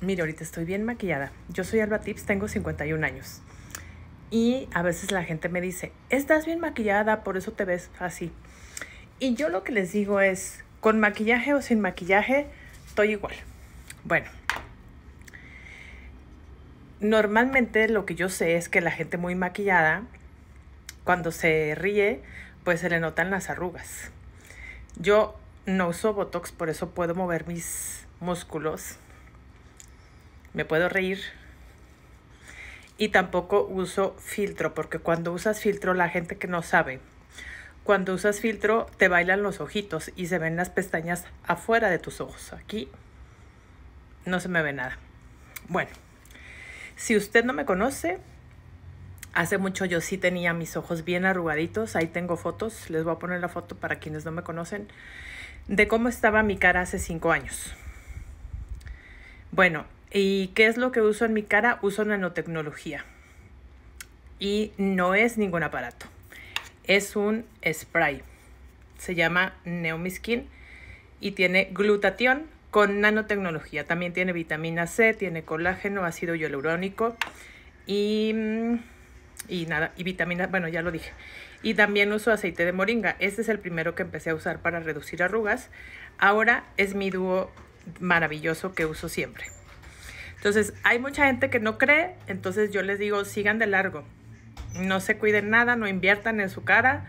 mire, ahorita estoy bien maquillada. Yo soy Alba Tips, tengo 51 años. Y a veces la gente me dice, estás bien maquillada, por eso te ves así. Y yo lo que les digo es, con maquillaje o sin maquillaje, estoy igual. Bueno, normalmente lo que yo sé es que la gente muy maquillada, cuando se ríe, pues se le notan las arrugas. Yo no uso Botox, por eso puedo mover mis músculos me puedo reír. Y tampoco uso filtro, porque cuando usas filtro la gente que no sabe, cuando usas filtro te bailan los ojitos y se ven las pestañas afuera de tus ojos. Aquí no se me ve nada. Bueno, si usted no me conoce, hace mucho yo sí tenía mis ojos bien arrugaditos. Ahí tengo fotos, les voy a poner la foto para quienes no me conocen, de cómo estaba mi cara hace cinco años. Bueno, ¿Y qué es lo que uso en mi cara? Uso nanotecnología. Y no es ningún aparato. Es un spray. Se llama Neomiskin y tiene glutatión con nanotecnología. También tiene vitamina C, tiene colágeno, ácido hialurónico y, mm, y nada, y vitamina, bueno, ya lo dije. Y también uso aceite de moringa. Este es el primero que empecé a usar para reducir arrugas. Ahora es mi dúo maravilloso que uso siempre. Entonces, hay mucha gente que no cree, entonces yo les digo, sigan de largo. No se cuiden nada, no inviertan en su cara,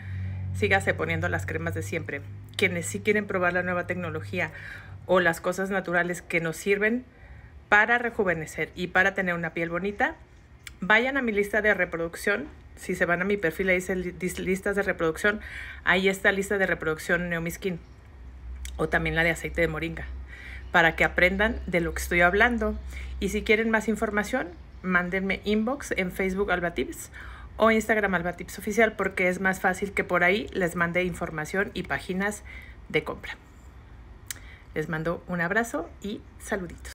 sígase poniendo las cremas de siempre. Quienes sí quieren probar la nueva tecnología o las cosas naturales que nos sirven para rejuvenecer y para tener una piel bonita, vayan a mi lista de reproducción. Si se van a mi perfil, ahí dice listas de reproducción. Ahí está lista de reproducción Neomiskin o también la de aceite de moringa para que aprendan de lo que estoy hablando. Y si quieren más información, mándenme inbox en Facebook Albatips o Instagram Albatips Oficial porque es más fácil que por ahí les mande información y páginas de compra. Les mando un abrazo y saluditos.